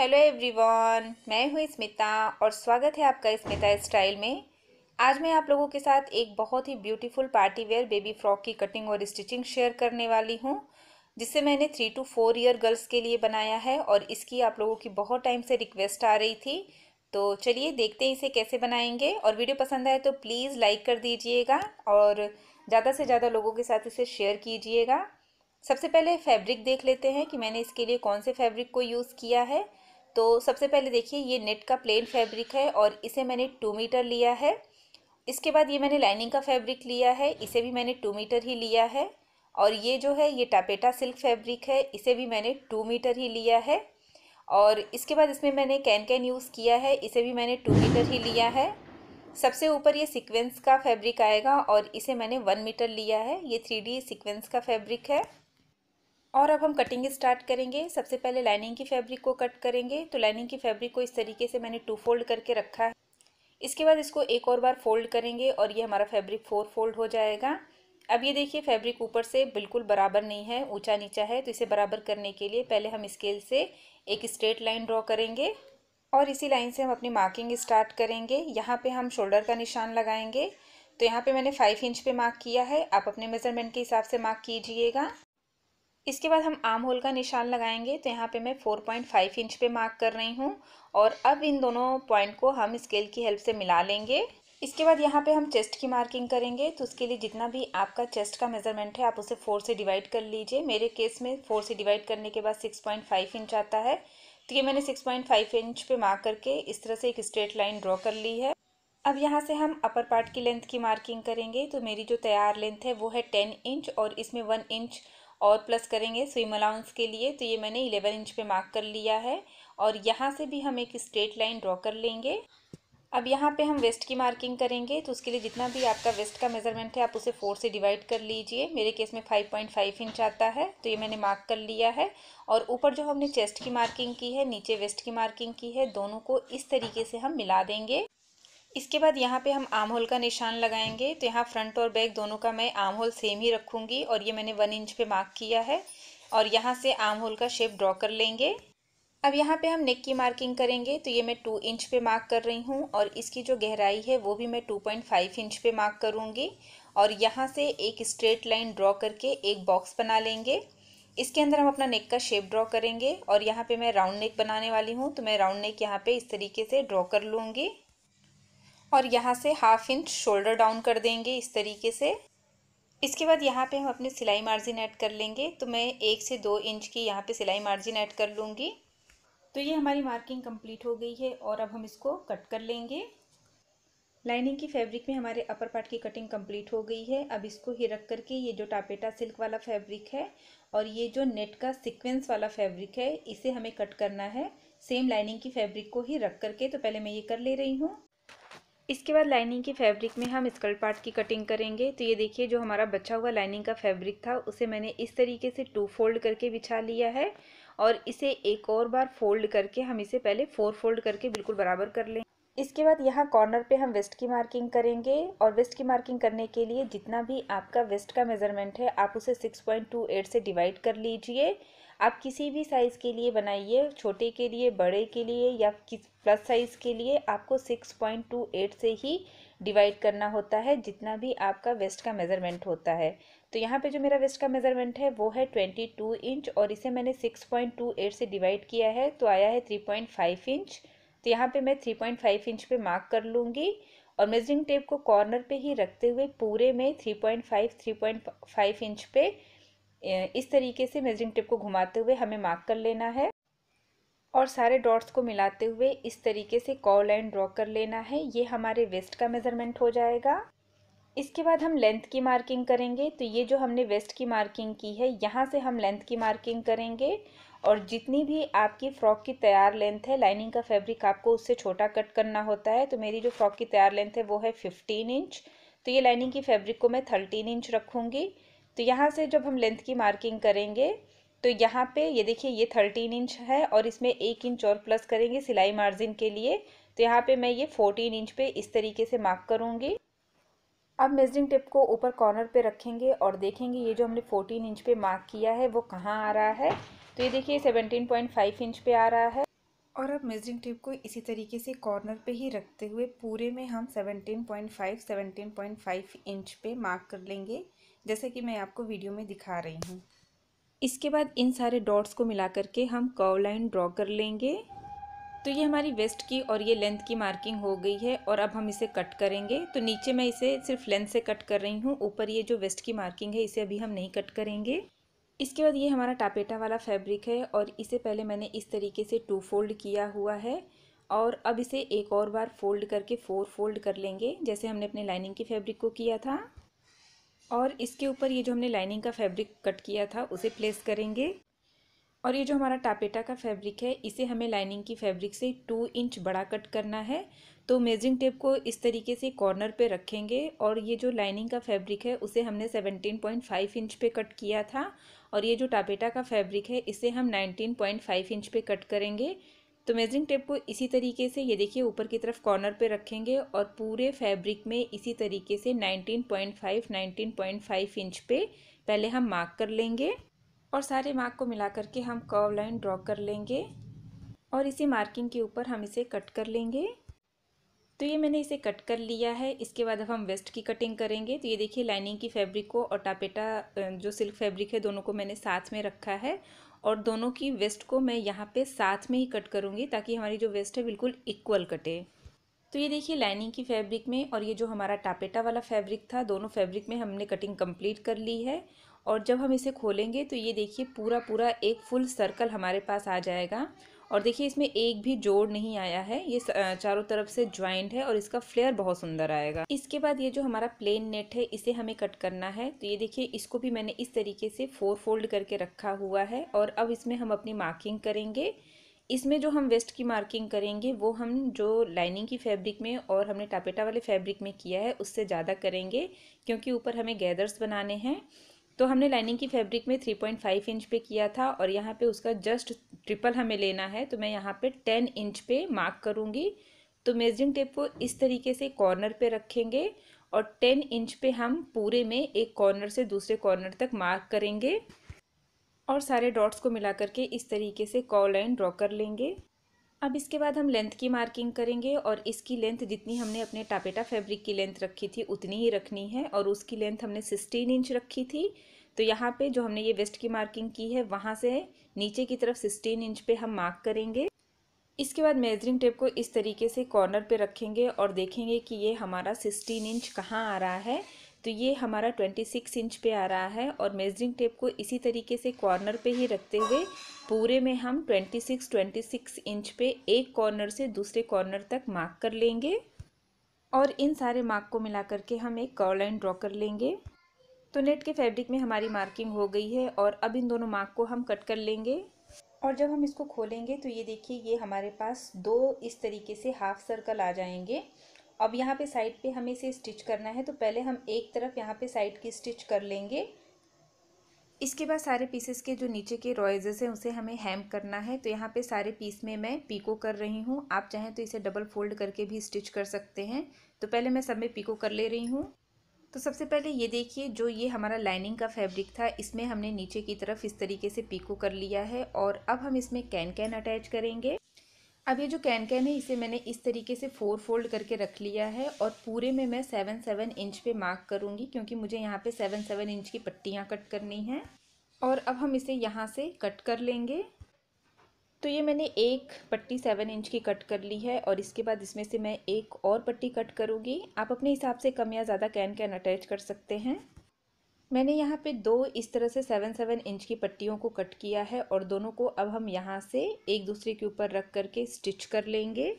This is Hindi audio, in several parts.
हेलो एवरीवन मैं हूँ स्मिता और स्वागत है आपका स्मिता स्टाइल में आज मैं आप लोगों के साथ एक बहुत ही beautiful party wear baby frock की कटिंग और स्टिचिंग शेयर करने वाली हूँ जिसे मैंने three to four year girls के लिए बनाया है और इसकी आप लोगों की बहुत टाइम से रिक्वेस्ट आ रही थी तो चलिए देखते हैं इसे कैसे बनाएंगे और वीडियो पसंद आए तो प्लीज़ लाइक कर दीजिएगा और ज़्यादा से ज़्यादा लोगों के साथ इसे शेयर कीजिएगा सबसे पहले फैब्रिक देख लेते हैं कि मैंने इसके लिए कौन से फैब्रिक को यूज़ किया है तो सबसे पहले देखिए ये नेट का प्लेन फैब्रिक है और इसे मैंने टू मीटर लिया है इसके बाद ये मैंने लाइनिंग का फैब्रिक लिया है इसे भी मैंने टू मीटर ही लिया है और ये जो है ये टापेटा सिल्क फैब्रिक है इसे भी मैंने टू मीटर ही लिया है और इसके बाद इसमें मैंने कैन कैन यूज़ किया है इसे भी मैंने टू मीटर ही लिया है सबसे ऊपर ये सीक्वेंस का फैब्रिक आएगा और इसे मैंने वन मीटर लिया है ये थ्री डी का फैब्रिक है और अब हम कटिंग स्टार्ट करेंगे सबसे पहले लाइनिंग की फैब्रिक को कट करेंगे तो लाइनिंग की फैब्रिक को इस तरीके से मैंने टू फोल्ड करके रखा है इसके बाद इसको एक और बार फोल्ड करेंगे और ये हमारा फैब्रिक फोर फोल्ड हो जाएगा अब ये देखिए फैब्रिक ऊपर से बिल्कुल बराबर नहीं है ऊंचा नीचा है तो इसे बराबर करने के लिए पहले हम स्केल से एक स्ट्रेट लाइन ड्रॉ करेंगे और इसी लाइन से हम अपनी मार्किंग स्टार्ट करेंगे यहाँ पे हम शोल्डर का निशान लगाएंगे तो यहाँ पे मैंने फाइव इंच पे मार्क किया है आप अपने मेज़रमेंट के हिसाब से मार्क कीजिएगा इसके बाद हम आम होल का निशान लगाएंगे तो यहाँ पे मैं 4.5 इंच पे मार्क कर रही हूँ और अब इन दोनों पॉइंट को हम स्केल की हेल्प से मिला लेंगे इसके बाद यहाँ पे हम चेस्ट की मार्किंग करेंगे तो उसके लिए जितना भी आपका चेस्ट का मेजरमेंट है आप उसे फोर से डिवाइड कर लीजिए मेरे केस में फोर से डिवाइड करने के बाद सिक्स पॉइंट फाइव इंच आता है तो ये मैंने सिक्स पॉइंट फाइव इंच पे मार्क करके इस तरह से एक स्ट्रेट लाइन ड्रॉ कर ली है अब यहाँ से हम अपर पार्ट की लेंथ की मार्किंग करेंगे तो मेरी जो तैयार लेंथ है वो है टेन इंच और इसमें वन इंच और प्लस करेंगे स्विम अलाउंस के लिए तो ये मैंने इलेवन इंच पे मार्क कर लिया है और यहाँ से भी हम एक स्ट्रेट लाइन ड्रॉ कर लेंगे अब यहाँ पे हम वेस्ट की मार्किंग करेंगे तो उसके लिए जितना भी आपका वेस्ट का मेज़रमेंट है आप उसे फोर से डिवाइड कर लीजिए मेरे केस में फाइव पॉइंट फाइव इंच आता है तो ये मैंने मार्क कर लिया है और ऊपर जो हमने चेस्ट की मार्किंग की है नीचे वेस्ट की मार्किंग की है दोनों को इस तरीके से हम मिला देंगे इसके बाद यहाँ पे हम आम होल का निशान लगाएंगे तो यहाँ फ्रंट और बैक दोनों का मैं आम होल सेम ही रखूँगी और ये मैंने वन इंच पे मार्क किया है और यहाँ से आम होल का शेप ड्रॉ कर लेंगे अब यहाँ पे हम नेक की मार्किंग करेंगे तो ये मैं टू इंच पे मार्क कर रही हूँ और इसकी जो गहराई है वो भी मैं टू पॉइंट फाइव इंच पर मार्क करूँगी और यहाँ से एक स्ट्रेट लाइन ड्रॉ करके एक बॉक्स बना लेंगे इसके अंदर हम अपना नेक का शेप ड्रॉ करेंगे और यहाँ पे मैं राउंड नेक बनाने वाली हूँ तो मैं राउंड नेक यहाँ पे इस तरीके से ड्रॉ कर लूँगी और यहाँ से हाफ इंच शोल्डर डाउन कर देंगे इस तरीके से इसके बाद यहाँ पे हम अपने सिलाई मार्जिन ऐड कर लेंगे तो मैं एक से दो इंच की यहाँ पे सिलाई मार्जिन ऐड कर लूँगी तो ये हमारी मार्किंग कंप्लीट हो गई है और अब हम इसको कट कर लेंगे लाइनिंग की फैब्रिक में हमारे अपर पार्ट की कटिंग कंप्लीट हो गई है अब इसको ही रख करके ये जो टापेटा सिल्क वाला फैब्रिक है और ये जो नेट का सिक्वेंस वाला फैब्रिक है इसे हमें कट करना है सेम लाइनिंग की फैब्रिक को ही रख करके तो पहले मैं ये कर ले रही हूँ इसके बाद लाइनिंग की फैब्रिक में हम स्कर्ट पार्ट की कटिंग करेंगे तो ये देखिए जो हमारा बचा हुआ लाइनिंग का फैब्रिक था उसे मैंने इस तरीके से टू फोल्ड करके बिछा लिया है और इसे एक और बार फोल्ड करके हम इसे पहले फोर फोल्ड करके बिल्कुल बराबर कर लें इसके बाद यहाँ कॉर्नर पे हम वेस्ट की मार्किंग करेंगे और वेस्ट की मार्किंग करने के लिए जितना भी आपका वेस्ट का मेज़रमेंट है आप उसे सिक्स से डिवाइड कर लीजिए आप किसी भी साइज़ के लिए बनाइए छोटे के लिए बड़े के लिए या किस प्लस साइज़ के लिए आपको सिक्स पॉइंट टू एट से ही डिवाइड करना होता है जितना भी आपका वेस्ट का मेज़रमेंट होता है तो यहाँ पे जो मेरा वेस्ट का मेज़रमेंट है वो है ट्वेंटी टू इंच और इसे मैंने सिक्स पॉइंट टू एट से डिवाइड किया है तो आया है थ्री पॉइंट फाइव इंच तो यहाँ पे मैं थ्री पॉइंट फाइव इंच पे मार्क कर लूँगी और मेजरिंग टेप को कॉर्नर पे ही रखते हुए पूरे में three point five three point five inch पे इस तरीके से मेजरिंग टिप को घुमाते हुए हमें मार्क कर लेना है और सारे डॉट्स को मिलाते हुए इस तरीके से कॉ लाइन ड्रॉ कर लेना है ये हमारे वेस्ट का मेज़रमेंट हो जाएगा इसके बाद हम लेंथ की मार्किंग करेंगे तो ये जो हमने वेस्ट की मार्किंग की है यहाँ से हम लेंथ की मार्किंग करेंगे और जितनी भी आपकी फ़्रॉक की तैयार लेंथ है लाइनिंग का फैब्रिक आपको उससे छोटा कट करना होता है तो मेरी जो फ़्रॉक की तैयार लेंथ है वो है फिफ्टीन इंच तो ये लाइनिंग की फैब्रिक को मैं थर्टीन इंच रखूँगी तो यहाँ से जब हम लेंथ की मार्किंग करेंगे तो यहाँ पे ये देखिए ये थर्टीन इंच है और इसमें एक इंच और प्लस करेंगे सिलाई मार्जिन के लिए तो यहाँ पे मैं ये फोर्टीन इंच पे इस तरीके से मार्क करूँगी अब मेजरिंग टिप को ऊपर कॉर्नर पे रखेंगे और देखेंगे ये जो हमने फोर्टीन इंच पे मार्क किया है वो कहाँ आ रहा है तो ये देखिए सेवनटीन पॉइंट फाइव इंच पे आ रहा है और अब मेजरिंग टिप को इसी तरीके से कॉर्नर पे ही रखते हुए पूरे में हम पॉइंट फाइव इंच पे मार्क कर लेंगे जैसे कि मैं आपको वीडियो में दिखा रही हूँ इसके बाद इन सारे डॉट्स को मिला करके हम कर्व लाइन ड्रॉ कर लेंगे तो ये हमारी वेस्ट की और ये लेंथ की मार्किंग हो गई है और अब हम इसे कट करेंगे तो नीचे मैं इसे सिर्फ लेंथ से कट कर रही हूँ ऊपर ये जो वेस्ट की मार्किंग है इसे अभी हम नहीं कट करेंगे इसके बाद ये हमारा टापेटा वाला फैब्रिक है और इसे पहले मैंने इस तरीके से टू फोल्ड किया हुआ है और अब इसे एक और बार फोल्ड करके फोर फोल्ड कर लेंगे जैसे हमने अपने लाइनिंग की फैब्रिक को किया था और इसके ऊपर ये जो हमने लाइनिंग का फैब्रिक कट किया था उसे प्लेस करेंगे और ये जो हमारा टापेटा का फैब्रिक है इसे हमें लाइनिंग की फैब्रिक से टू इंच बड़ा कट करना है तो मेजरिंग टेप को इस तरीके से कॉर्नर पे रखेंगे और ये जो लाइनिंग का फैब्रिक है उसे हमने 17.5 इंच पे कट किया था और ये जो टापेटा का फैब्रिक है इसे हम 19.5 इंच पे कट करेंगे तो मेजरिंग टेप को इसी तरीके से ये देखिए ऊपर की तरफ कॉर्नर पे रखेंगे और पूरे फैब्रिक में इसी तरीके से 19.5 19.5 इंच पे पहले हम मार्क कर लेंगे और सारे मार्क को मिला करके हम कर्व लाइन ड्रॉ कर लेंगे और इसी मार्किंग के ऊपर हम इसे कट कर लेंगे तो ये मैंने इसे कट कर लिया है इसके बाद अब हम वेस्ट की कटिंग करेंगे तो ये देखिए लाइनिंग की फैब्रिक को और टापेटा जो सिल्क फैब्रिक है दोनों को मैंने साथ में रखा है और दोनों की वेस्ट को मैं यहाँ पे साथ में ही कट करूँगी ताकि हमारी जो वेस्ट है बिल्कुल इक्वल कटे तो ये देखिए लाइनिंग की फैब्रिक में और ये जो हमारा टापेटा वाला फैब्रिक था दोनों फैब्रिक में हमने कटिंग कंप्लीट कर ली है और जब हम इसे खोलेंगे तो ये देखिए पूरा पूरा एक फुल सर्कल हमारे पास आ जाएगा और देखिए इसमें एक भी जोड़ नहीं आया है ये चारों तरफ से ज्वाइंट है और इसका फ्लेयर बहुत सुंदर आएगा इसके बाद ये जो हमारा प्लेन नेट है इसे हमें कट करना है तो ये देखिए इसको भी मैंने इस तरीके से फोर फोल्ड करके रखा हुआ है और अब इसमें हम अपनी मार्किंग करेंगे इसमें जो हम वेस्ट की मार्किंग करेंगे वो हम जो लाइनिंग की फैब्रिक में और हमने टापेटा वाले फैब्रिक में किया है उससे ज़्यादा करेंगे क्योंकि ऊपर हमें गैदर्स बनाने हैं तो हमने लाइनिंग की फैब्रिक में थ्री पॉइंट फाइव इंच पे किया था और यहाँ पे उसका जस्ट ट्रिपल हमें लेना है तो मैं यहाँ पे टेन इंच पे मार्क करूँगी तो मेजरिंग टेप को इस तरीके से कॉर्नर पे रखेंगे और टेन इंच पे हम पूरे में एक कॉर्नर से दूसरे कॉर्नर तक मार्क करेंगे और सारे डॉट्स को मिला करके इस तरीके से कॉ लाइन ड्रॉ कर लेंगे अब इसके बाद हम लेंथ की मार्किंग करेंगे और इसकी लेंथ जितनी हमने अपने टापेटा फैब्रिक की लेंथ रखी थी उतनी ही रखनी है और उसकी लेंथ हमने सिक्सटीन इंच रखी थी तो यहाँ पे जो हमने ये वेस्ट की मार्किंग की है वहाँ से नीचे की तरफ सिक्सटीन इंच पे हम मार्क करेंगे इसके बाद मेजरिंग टेप को इस तरीके से कॉर्नर पे रखेंगे और देखेंगे कि ये हमारा सिक्सटीन इंच कहाँ आ रहा है तो ये हमारा 26 इंच पे आ रहा है और मेजरिंग टेप को इसी तरीके से कॉर्नर पे ही रखते हुए पूरे में हम 26 26 इंच पे एक कॉर्नर से दूसरे कॉर्नर तक मार्क कर लेंगे और इन सारे मार्क को मिला करके हम एक कॉर लाइन ड्रॉ कर लेंगे तो नेट के फैब्रिक में हमारी मार्किंग हो गई है और अब इन दोनों मार्क को हम कट कर लेंगे और जब हम इसको खोलेंगे तो ये देखिए ये हमारे पास दो इस तरीके से हाफ सर्कल आ जाएंगे अब यहाँ पे साइड पे हमें इसे स्टिच करना है तो पहले हम एक तरफ यहाँ पे साइड की स्टिच कर लेंगे इसके बाद सारे पीसेस के जो नीचे के रॉयजेस हैं उसे हमें हैम करना है तो यहाँ पे सारे पीस में मैं पीको कर रही हूँ आप चाहें तो इसे डबल फोल्ड करके भी स्टिच कर सकते हैं तो पहले मैं सब में पीको कर ले रही हूँ तो सबसे पहले ये देखिए जो ये हमारा लाइनिंग का फैब्रिक था इसमें हमने नीचे की तरफ इस तरीके से पीको कर लिया है और अब हम इसमें कैन कैन अटैच करेंगे अब ये जो कैन कैन है इसे मैंने इस तरीके से फोर फोल्ड करके रख लिया है और पूरे में मैं सेवन सेवन इंच पे मार्क करूँगी क्योंकि मुझे यहाँ पे सेवन सेवन इंच की पट्टियाँ कट करनी हैं और अब हम इसे यहाँ से कट कर लेंगे तो ये मैंने एक पट्टी सेवन इंच की कट कर ली है और इसके बाद इसमें से मैं एक और पट्टी कट करूँगी आप अपने हिसाब से कम या ज़्यादा कैन कैन अटैच कर सकते हैं मैंने यहाँ पे दो इस तरह से सेवन सेवन इंच की पट्टियों को कट किया है और दोनों को अब हम यहाँ से एक दूसरे के ऊपर रख करके स्टिच कर लेंगे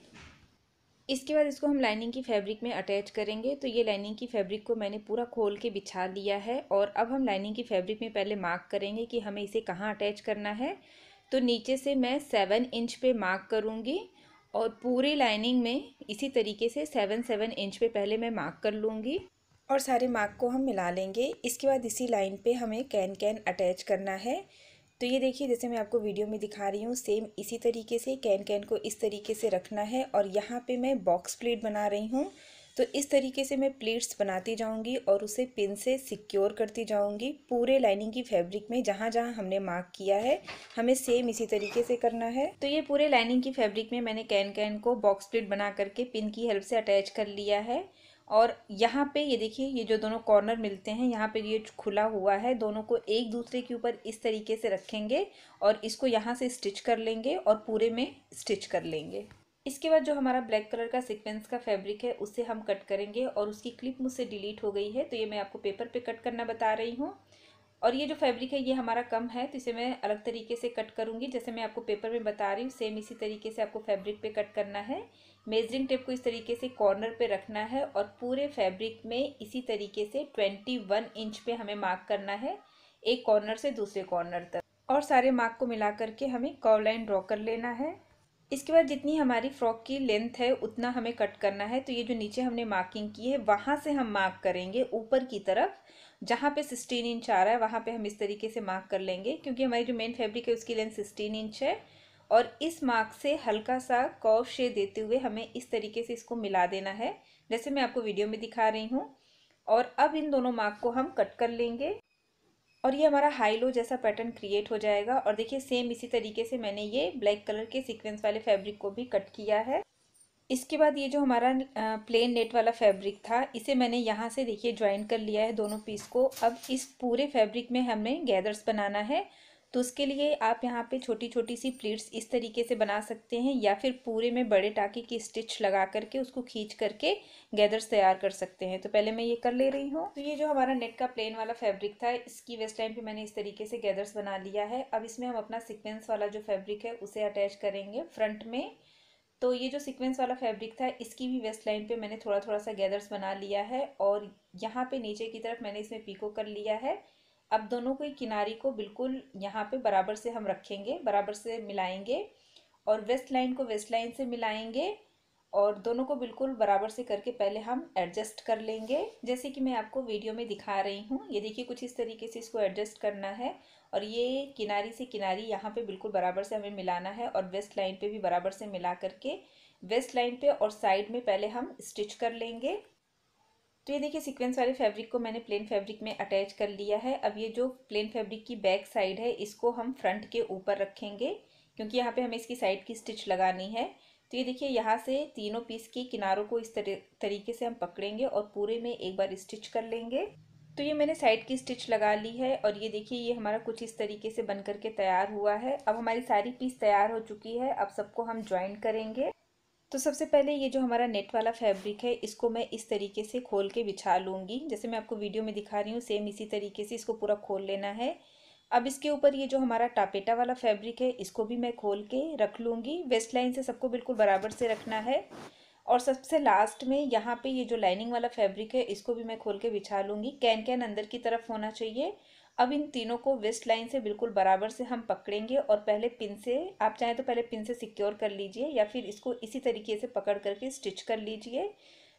इसके बाद इसको हम लाइनिंग की फैब्रिक में अटैच करेंगे तो ये लाइनिंग की फैब्रिक को मैंने पूरा खोल के बिछा लिया है और अब हम लाइनिंग की फैब्रिक में पहले मार्क करेंगे कि हमें इसे कहाँ अटैच करना है तो नीचे से मैं सेवन इंच पे मार्क करूँगी और पूरे लाइनिंग में इसी तरीके से सेवन सेवन इंच पे पहले मैं मार्क कर लूँगी और सारे मार्क को हम मिला लेंगे इसके बाद इसी लाइन पे हमें कैन कैन अटैच करना है तो ये देखिए जैसे मैं आपको वीडियो में दिखा रही हूँ सेम इसी तरीके से कैन कैन को इस तरीके से रखना है और यहाँ पे मैं बॉक्स प्लेट बना रही हूँ तो इस तरीके से मैं प्लेट्स बनाती जाऊँगी और उसे पिन से सिक्योर करती जाऊँगी पूरे लाइनिंग की फैब्रिक में जहाँ जहाँ हमने मार्क किया है हमें सेम इसी तरीके से करना है तो ये पूरे लाइनिंग की फैब्रिक में मैंने कैन कैन को बॉक्स प्लेट बना करके पिन की हेल्प से अटैच कर लिया है और यहाँ पे ये देखिए ये जो दोनों कॉर्नर मिलते हैं यहाँ पे ये खुला हुआ है दोनों को एक दूसरे के ऊपर इस तरीके से रखेंगे और इसको यहाँ से स्टिच कर लेंगे और पूरे में स्टिच कर लेंगे इसके बाद जो हमारा ब्लैक कलर का सीक्वेंस का फैब्रिक है उसे हम कट करेंगे और उसकी क्लिप मुझसे डिलीट हो गई है तो ये मैं आपको पेपर पे कट करना बता रही हूँ और ये जो फैब्रिक है ये हमारा कम है तो इसे मैं अलग तरीके से कट करूँगी जैसे मैं आपको पेपर में बता रही हूँ सेम इसी तरीके से आपको फैब्रिक पे कट करना है मेजरिंग टेप को इस तरीके से कॉर्नर पे रखना है और पूरे फैब्रिक में इसी तरीके से ट्वेंटी वन इंच पे हमें मार्क करना है एक कॉर्नर से दूसरे कॉर्नर तक और सारे मार्क को मिला करके हमें कॉव लाइन ड्रॉ कर लेना है इसके बाद जितनी हमारी फ्रॉक की लेंथ है उतना हमें कट करना है तो ये जो नीचे हमने मार्किंग की है वहाँ से हम मार्क करेंगे ऊपर की तरफ जहाँ पे सिक्सटीन इंच आ रहा है वहाँ पे हम इस तरीके से मार्क कर लेंगे क्योंकि हमारी जो मेन फैब्रिक है उसकी लेंथ सिक्सटीन इंच है और इस मार्क से हल्का सा कॉव शे देते हुए हमें इस तरीके से इसको मिला देना है जैसे मैं आपको वीडियो में दिखा रही हूँ और अब इन दोनों मार्क को हम कट कर लेंगे और ये हमारा हाई लो जैसा पैटर्न क्रिएट हो जाएगा और देखिए सेम इसी तरीके से मैंने ये ब्लैक कलर के सीक्वेंस वाले फैब्रिक को भी कट किया है इसके बाद ये जो हमारा प्लेन नेट वाला फैब्रिक था इसे मैंने यहाँ से देखिए ज्वाइन कर लिया है दोनों पीस को अब इस पूरे फैब्रिक में हमें गैदर्स बनाना है तो उसके लिए आप यहाँ पे छोटी छोटी सी प्लीट्स इस तरीके से बना सकते हैं या फिर पूरे में बड़े टाके की स्टिच लगा करके उसको खींच करके गैदर्स तैयार कर सकते हैं तो पहले मैं ये कर ले रही हूँ तो ये जो हमारा नेट का प्लेन वाला फैब्रिक था इसकी वेस्ट टाइम पे मैंने इस तरीके से गैदर्स बना लिया है अब इसमें हम अपना सिक्वेंस वाला जो फैब्रिक है उसे अटैच करेंगे फ्रंट में तो ये जो सीक्वेंस वाला फैब्रिक था इसकी भी वेस्ट लाइन पे मैंने थोड़ा थोड़ा सा गैदर्स बना लिया है और यहाँ पे नीचे की तरफ मैंने इसमें पीको कर लिया है अब दोनों की किनारी को बिल्कुल यहाँ पे बराबर से हम रखेंगे बराबर से मिलाएंगे और वेस्ट लाइन को वेस्ट लाइन से मिलाएंगे और दोनों को बिल्कुल बराबर से करके पहले हम एडजस्ट कर लेंगे जैसे कि मैं आपको वीडियो में दिखा रही हूँ ये देखिए कुछ इस तरीके से इसको एडजस्ट करना है और ये किनारी से किनारी यहाँ पे बिल्कुल बराबर से हमें मिलाना है और वेस्ट लाइन पे भी बराबर से मिला करके वेस्ट लाइन पे और साइड में पहले हम स्टिच कर लेंगे तो ये देखिए सिक्वेंस वाले फैब्रिक को मैंने प्लेन फैब्रिक में अटैच कर लिया है अब ये जो प्लेन फैब्रिक की बैक साइड है इसको हम फ्रंट के ऊपर रखेंगे क्योंकि यहाँ पर हमें इसकी साइड की स्टिच लगानी है तो ये देखिए यहाँ से तीनों पीस के किनारों को इस तरीके से हम पकड़ेंगे और पूरे में एक बार स्टिच कर लेंगे तो ये मैंने साइड की स्टिच लगा ली है और ये देखिए ये हमारा कुछ इस तरीके से बन करके तैयार हुआ है अब हमारी सारी पीस तैयार हो चुकी है अब सबको हम ज्वाइन करेंगे तो सबसे पहले ये जो हमारा नेट वाला फैब्रिक है इसको मैं इस तरीके से खोल के बिछा लूँगी जैसे मैं आपको वीडियो में दिखा रही हूँ सेम इसी तरीके से इसको पूरा खोल लेना है अब इसके ऊपर ये जो हमारा टापेटा वाला फैब्रिक है इसको भी मैं खोल के रख लूँगी वेस्ट लाइन से सबको बिल्कुल बराबर से रखना है और सबसे लास्ट में यहाँ पे ये जो लाइनिंग वाला फैब्रिक है इसको भी मैं खोल के बिछा लूँगी कैन कैन अंदर की तरफ होना चाहिए अब इन तीनों को वेस्ट लाइन से बिल्कुल बराबर से हम पकड़ेंगे और पहले पिन से आप चाहें तो पहले पिन से सिक्योर कर लीजिए या फिर इसको इसी तरीके से पकड़ करके स्टिच कर लीजिए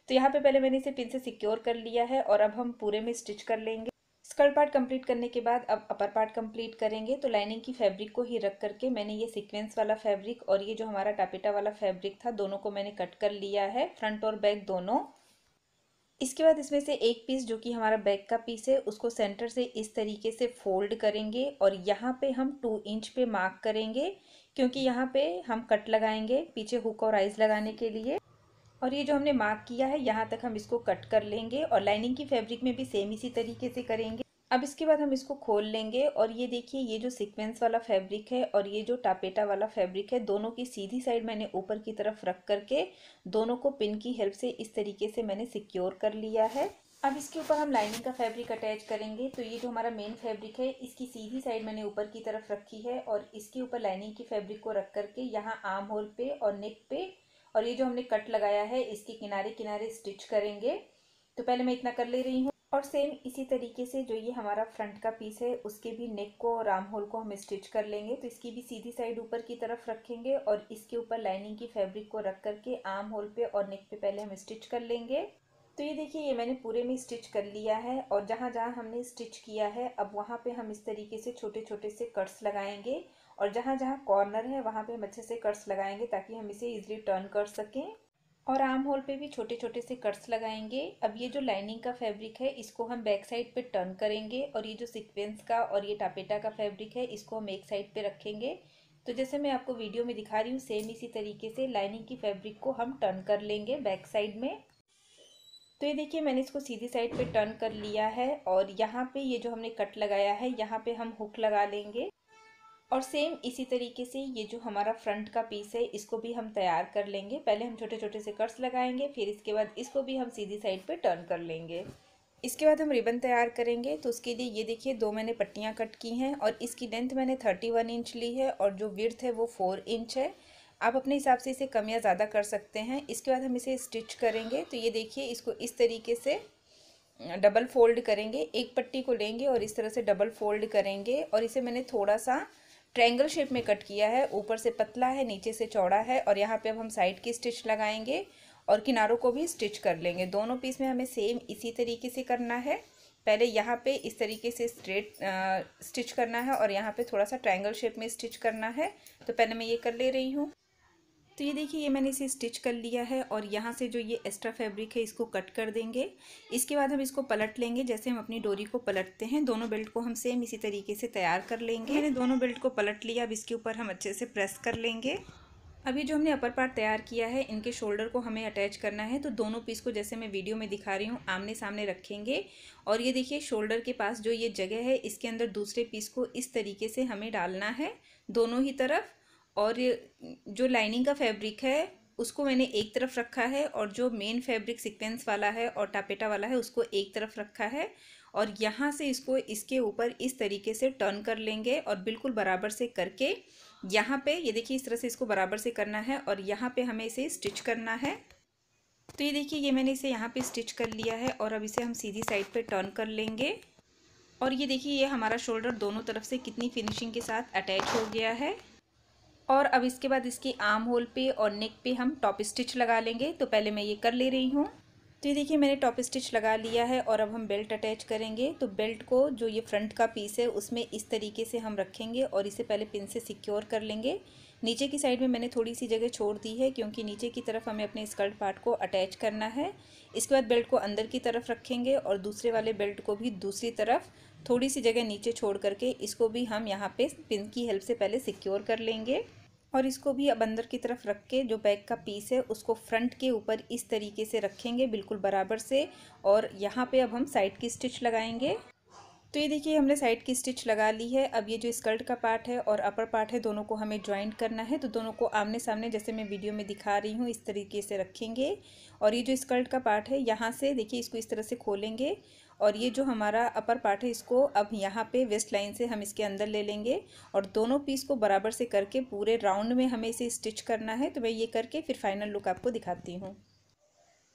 तो यहाँ पर पहले मैंने इसे पिन से सिक्योर कर लिया है और अब हम पूरे में स्टिच कर लेंगे स्कर्ट पार्ट कंप्लीट करने के बाद अब अपर पार्ट कंप्लीट करेंगे तो लाइनिंग की फैब्रिक को ही रख करके मैंने ये सीक्वेंस वाला फैब्रिक और ये जो हमारा टापेटा वाला फैब्रिक था दोनों को मैंने कट कर लिया है फ्रंट और बैक दोनों इसके बाद इसमें से एक पीस जो कि हमारा बैक का पीस है उसको सेंटर से इस तरीके से फोल्ड करेंगे और यहाँ पे हम टू इंच पे मार्क करेंगे क्योंकि यहाँ पे हम कट लगाएंगे पीछे हुक और आइज लगाने के लिए और ये जो हमने मार्क किया है यहाँ तक हम इसको कट कर लेंगे और लाइनिंग की फैब्रिक में भी सेम इसी तरीके से करेंगे अब इसके बाद हम इसको खोल लेंगे और ये देखिए ये जो सीक्वेंस वाला फैब्रिक है और ये जो टापेटा वाला फैब्रिक है दोनों की सीधी साइड मैंने ऊपर की तरफ रख करके दोनों को पिन की हेल्प से इस तरीके से मैंने सिक्योर कर लिया है अब इसके ऊपर हम लाइनिंग का फैब्रिक अटैच करेंगे तो ये जो हमारा मेन फैब्रिक है इसकी सीधी साइड मैंने ऊपर की तरफ रखी है और इसके ऊपर लाइनिंग की फैब्रिक को रख करके यहाँ आर्म होल पे और नेक पे और ये जो हमने कट लगाया है इसके किनारे किनारे स्टिच करेंगे तो पहले मैं इतना कर ले रही हूँ और सेम इसी तरीके से जो ये हमारा फ्रंट का पीस है उसके भी नेक को और आर्म होल को हम स्टिच कर लेंगे तो इसकी भी सीधी साइड ऊपर की तरफ रखेंगे और इसके ऊपर लाइनिंग की फैब्रिक को रख करके आर्म होल पे और नेक पे पहले हम स्टिच कर लेंगे तो ये देखिए ये मैंने पूरे में स्टिच कर लिया है और जहाँ जहाँ हमने स्टिच किया है अब वहाँ पर हम इस तरीके से छोटे छोटे से कट्स लगाएंगे और जहाँ जहाँ कॉर्नर है वहाँ पे हम अच्छे से कट्स लगाएंगे ताकि हम इसे इजीली टर्न कर सकें और आर्म होल पे भी छोटे छोटे से कट्स लगाएंगे अब ये जो लाइनिंग का फैब्रिक है इसको हम बैक साइड पे टर्न करेंगे और ये जो सिक्वेंस का और ये टापेटा का फैब्रिक है इसको हम एक साइड पर रखेंगे तो जैसे मैं आपको वीडियो में दिखा रही हूँ सेम इसी तरीके से लाइनिंग की फैब्रिक को हम टर्न कर लेंगे बैक साइड में तो ये देखिए मैंने इसको सीधी साइड पे टर्न कर लिया है और यहाँ पे ये जो हमने कट लगाया है यहाँ पे हम हुक लगा लेंगे और सेम इसी तरीके से ये जो हमारा फ्रंट का पीस है इसको भी हम तैयार कर लेंगे पहले हम छोटे छोटे से कट्स लगाएंगे फिर इसके बाद इसको भी हम सीधी साइड पे टर्न कर लेंगे इसके बाद हम रिबन तैयार करेंगे तो उसके लिए ये देखिए दो मैंने पट्टियाँ कट की हैं और इसकी लेंथ मैंने थर्टी वन इंच ली है और जो विर्थ है वो फोर इंच है आप अपने हिसाब से इसे कम या ज़्यादा कर सकते हैं इसके बाद हम इसे स्टिच करेंगे तो ये देखिए इसको इस तरीके से डबल फोल्ड करेंगे एक पट्टी को लेंगे और इस तरह से डबल फोल्ड करेंगे और इसे मैंने थोड़ा सा ट्रायंगल शेप में कट किया है ऊपर से पतला है नीचे से चौड़ा है और यहाँ पे अब हम साइड की स्टिच लगाएंगे और किनारों को भी स्टिच कर लेंगे दोनों पीस में हमें सेम इसी तरीके से करना है पहले यहाँ पे इस तरीके से स्ट्रेट स्टिच करना है और यहाँ पे थोड़ा सा ट्रायंगल शेप में स्टिच करना है तो पहले मैं ये कर ले रही हूँ तो ये देखिए ये मैंने इसे स्टिच कर लिया है और यहाँ से जो ये एक्स्ट्रा फैब्रिक है इसको कट कर देंगे इसके बाद हम इसको पलट लेंगे जैसे हम अपनी डोरी को पलटते हैं दोनों बेल्ट को हम सेम इसी तरीके से तैयार कर लेंगे मैंने दोनों बेल्ट को पलट लिया अब इसके ऊपर हम अच्छे से प्रेस कर लेंगे अभी जो हमने अपर पार्ट तैयार किया है इनके शोल्डर को हमें अटैच करना है तो दोनों पीस को जैसे मैं वीडियो में दिखा रही हूँ आमने सामने रखेंगे और ये देखिए शोल्डर के पास जो ये जगह है इसके अंदर दूसरे पीस को इस तरीके से हमें डालना है दोनों ही तरफ और जो लाइनिंग का फैब्रिक है उसको मैंने एक तरफ रखा है और जो मेन फैब्रिक सीक्वेंस वाला है और टापेटा वाला है उसको एक तरफ रखा है और यहाँ से इसको इसके ऊपर इस तरीके से टर्न कर लेंगे और बिल्कुल बराबर से करके यहाँ पे ये देखिए इस तरह से इसको बराबर से करना है और यहाँ पे हमें इसे स्टिच करना है तो ये देखिए ये मैंने इसे यहाँ पे स्टिच कर लिया है और अब इसे हम सीधी साइड पे टर्न कर लेंगे और ये देखिए ये हमारा शोल्डर दोनों तरफ से कितनी फिनिशिंग के साथ अटैच हो गया है और अब इसके बाद इसकी आर्म होल पे और नेक पे हम टॉप स्टिच लगा लेंगे तो पहले मैं ये कर ले रही हूँ तो ये देखिए मैंने टॉप स्टिच लगा लिया है और अब हम बेल्ट अटैच करेंगे तो बेल्ट को जो ये फ्रंट का पीस है उसमें इस तरीके से हम रखेंगे और इसे पहले पिन से सिक्योर कर लेंगे नीचे की साइड में मैंने थोड़ी सी जगह छोड़ दी है क्योंकि नीचे की तरफ हमें अपने स्कर्ट पार्ट को अटैच करना है इसके बाद बेल्ट को अंदर की तरफ रखेंगे और दूसरे वाले बेल्ट को भी दूसरी तरफ थोड़ी सी जगह नीचे छोड़ करके इसको भी हम यहाँ पे पिन की हेल्प से पहले सिक्योर कर लेंगे और इसको भी अब अंदर की तरफ रख के जो बैक का पीस है उसको फ्रंट के ऊपर इस तरीके से रखेंगे बिल्कुल बराबर से और यहाँ पे अब हम साइड की स्टिच लगाएंगे तो ये देखिए हमने साइड की स्टिच लगा ली है अब ये जो स्कर्ट का पार्ट है और अपर पार्ट है दोनों को हमें ज्वाइंट करना है तो दोनों को आमने सामने जैसे मैं वीडियो में दिखा रही हूँ इस तरीके से रखेंगे और ये जो स्कर्ट का पार्ट है यहाँ से देखिए इसको इस तरह से खोलेंगे और ये जो हमारा अपर पार्ट है इसको अब यहाँ पे वेस्ट लाइन से हम इसके अंदर ले लेंगे और दोनों पीस को बराबर से करके पूरे राउंड में हमें इसे स्टिच करना है तो मैं ये करके फिर फाइनल लुक आपको दिखाती हूँ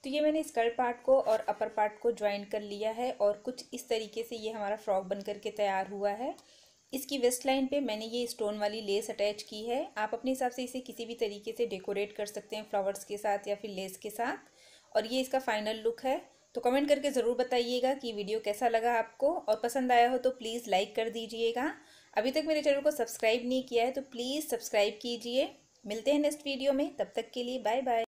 तो ये मैंने स्कर्ट पार्ट को और अपर पार्ट को ज्वाइन कर लिया है और कुछ इस तरीके से ये हमारा फ्रॉक बन करके तैयार हुआ है इसकी वेस्ट लाइन पे मैंने ये स्टोन वाली लेस अटैच की है आप अपने हिसाब से इसे किसी भी तरीके से डेकोरेट कर सकते हैं फ्लावर्स के साथ या फिर लेस के साथ और ये इसका फाइनल लुक है तो कमेंट करके ज़रूर बताइएगा कि वीडियो कैसा लगा आपको और पसंद आया हो तो प्लीज़ लाइक कर दीजिएगा अभी तक मेरे चैनल को सब्सक्राइब नहीं किया है तो प्लीज़ सब्सक्राइब कीजिए मिलते हैं नेक्स्ट वीडियो में तब तक के लिए बाय बाय